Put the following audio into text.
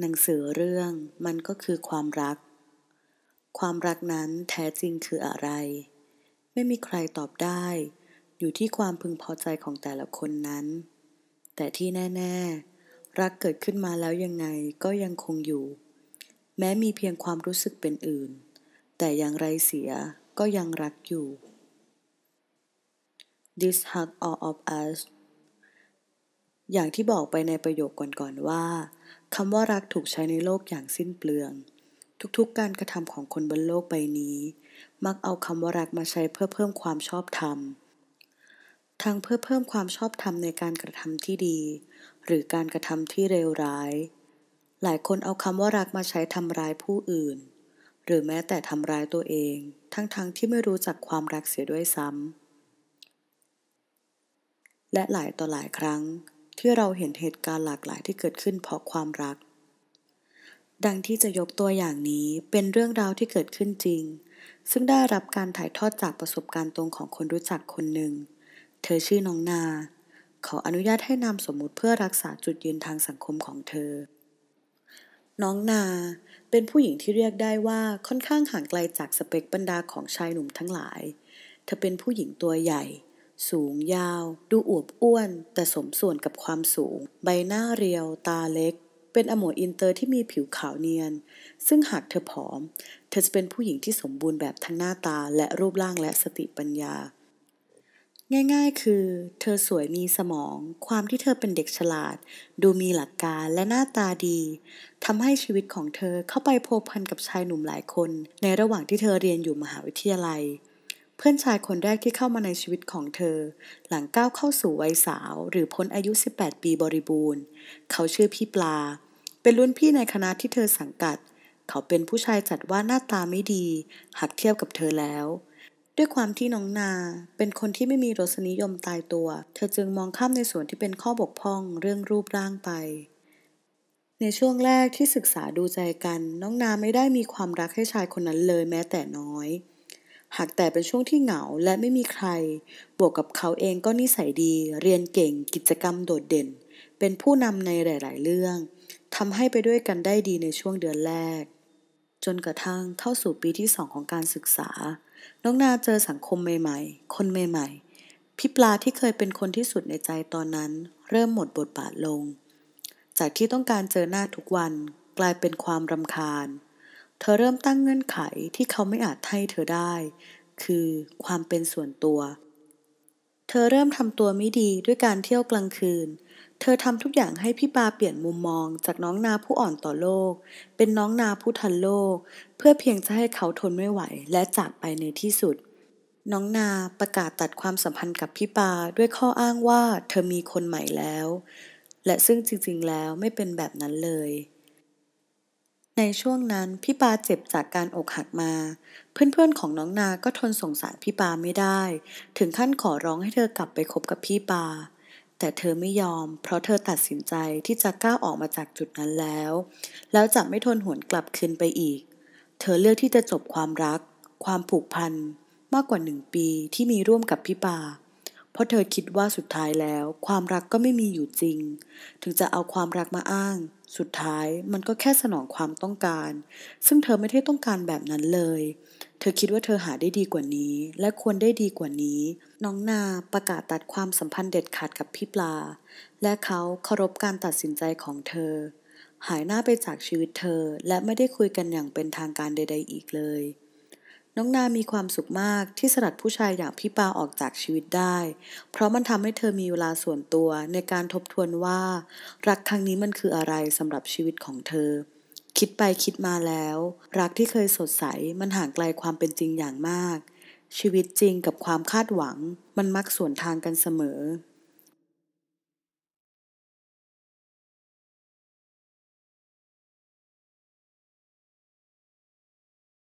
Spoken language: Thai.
หนังสือเรื่องมันก็คือความรัก ความรักนั้นแท้จริงคืออะไร ไม่มีใครตอบได้ อยู่ที่ความพึงพอใจของแต่ละคนนั้น แต่ที่แน่ๆ รักเกิดขึ้นมาแล้วยังไงก็ยังคงอยู่ แม้มีเพียงความรู้สึกเป็นอื่น แต่อย่างไรเสียก็ยังรักอยู่ This hug all of us อย่างที่บอกไปในประโยคก่อนๆว่าคำว่ารักถูกใช้ในโลกอย่างสิ้นเปลือง ทุกๆการกระทำของคนบนโลกใบนี้ มักเอาคำว่ารักมาใช้เพื่อเพิ่มความชอบธรรมทั้งเพื่อเพิ่มความชอบธรรมในการกระทำที่ดี หรือการกระทำที่เลวร้าย หลายคนเอาคำว่ารักมาใช้ทำร้ายผู้อื่น หรือแม้แต่ทำร้ายตัวเอง ทั้งๆทที่ไม่รู้จักความรักเสียด้วยซ้ำและหลายต่อหลายครั้งที่เราเห็นเหตุการณ์หลากหลายที่เกิดขึ้นเพราะความรัก ดังที่จะยกตัวอย่างนี้เป็นเรื่องราวที่เกิดขึ้นจริง ซึ่งได้รับการถ่ายทอดจากประสบการณ์ตรงของคนรู้จักคนหนึ่งเธอชื่อน้องนาขออนุญาตให้นามสมมุติเพื่อรักษาจุดยืนทางสังคมของเธอ น้องนาเป็นผู้หญิงที่เรียกได้ว่าค่อนข้างห่างไกลจากสเปคบรรดาของชายหนุ่มทั้งหลายเธอเป็นผู้หญิงตัวใหญ่สูงยาว ดูอวบอ้วน แต่สมส่วนกับความสูง ใบหน้าเรียว ตาเล็ก เป็นอโมอินเตอร์ที่มีผิวขาวเนียน ซึ่งหากเธอผอม เธอจะเป็นผู้หญิงที่สมบูรณ์แบบทั้งหน้าตาและรูปร่างและสติปัญญา ง่ายๆคือ เธอสวยมีสมอง ความที่เธอเป็นเด็กฉลาด ดูมีหลักการและหน้าตาดีทำให้ชีวิตของเธอเข้าไปโพพันกับชายหนุ่มหลายคน ในระหว่างที่เธอเรียนอยู่มหาวิทยาลัยเพื่อนชายคนแรกที่เข้ามาในชีวิตของเธอ หลังก้าวเข้าสู่วัยสาว หรือพ้นอายุ 18 ปีบริบูรณ์ เขาชื่อพี่ปลา เป็นรุ่นพี่ในคณะที่เธอสังกัด เขาเป็นผู้ชายจัดว่าหน้าตาไม่ดีหากเทียบกับเธอแล้ว ด้วยความที่น้องนาเป็นคนที่ไม่มีรสนิยมตายตัว เธอจึงมองข้ามในส่วนที่เป็นข้อบกพร่องเรื่องรูปร่างไป ในช่วงแรกที่ศึกษาดูใจกัน น้องนาไม่ได้มีความรักให้ชายคนนั้นเลยแม้แต่น้อยหากแต่เป็นช่วงที่เหงาและไม่มีใคร บวกกับเขาเองก็นิสัยดี เรียนเก่ง กิจกรรมโดดเด่น เป็นผู้นำในหลาย ๆ เรื่อง ทำให้ไปด้วยกันได้ดีในช่วงเดือนแรก จนกระทั่งเข้าสู่ปีที่สองของการศึกษา น้องนาเจอสังคมใหม่ ๆ คนใหม่ ๆพี่ปลาที่เคยเป็นคนที่สุดในใจตอนนั้น เริ่มหมดบทบาทลง จากที่ต้องการเจอหน้าทุกวันกลายเป็นความรำคาญเธอเริ่มตั้งเงื่อนไขที่เขาไม่อาจให้เธอได้ คือความเป็นส่วนตัว เธอเริ่มทำตัวไม่ดีด้วยการเที่ยวกลางคืน เธอทำทุกอย่างให้พี่ปาเปลี่ยนมุมมอง จากน้องนาผู้อ่อนต่อโลก เป็นน้องนาผู้ทันโลก เพื่อเพียงจะให้เขาทนไม่ไหว และจากไปในที่สุด น้องนาประกาศตัดความสัมพันธ์กับพี่ปาด้วยข้ออ้างว่าเธอมีคนใหม่แล้ว และซึ่งจริงๆแล้วไม่เป็นแบบนั้นเลยในช่วงนั้น พี่ปาเจ็บจากการอกหักมา เพื่อนๆของน้องนา ก็ทนสงสารพี่ปาไม่ได้ ถึงขั้นขอร้องให้เธอกลับไปคบกับพี่ปา แต่เธอไม่ยอม เพราะเธอตัดสินใจที่จะก้าวออกมาจากจุดนั้นแล้ว แล้วจะไม่ทนหวนกลับคืนไปอีก เธอเลือกที่จะจบความรัก ความผูกพันมากกว่าหนึ่งปีที่มีร่วมกับพี่ปาเพราะเธอคิดว่าสุดท้ายแล้ว ความรักก็ไม่มีอยู่จริง ถึงจะเอาความรักมาอ้าง สุดท้ายมันก็แค่สนองความต้องการ ซึ่งเธอไม่ได้ต้องการแบบนั้นเลย เธอคิดว่าเธอหาได้ดีกว่านี้ และควรได้ดีกว่านี้ น้องนาประกาศตัดความสัมพันธ์เด็ดขาดกับพี่ปลา และเขาเคารพการตัดสินใจของเธอ หายหน้าไปจากชีวิตเธอและไม่ได้คุยกันอย่างเป็นทางการใด ๆ อีกเลยน้องนา มีความสุขมากที่สลัดผู้ชายอย่างพี่ปาออกจากชีวิตได้ เพราะมันทำให้เธอมีเวลาส่วนตัวในการทบทวนว่า รักครั้งนี้มันคืออะไรสำหรับชีวิตของเธอ คิดไปคิดมาแล้ว รักที่เคยสดใสมันห่างไกลความเป็นจริงอย่างมาก ชีวิตจริงกับความคาดหวัง มันมักสวนทางกันเสมอ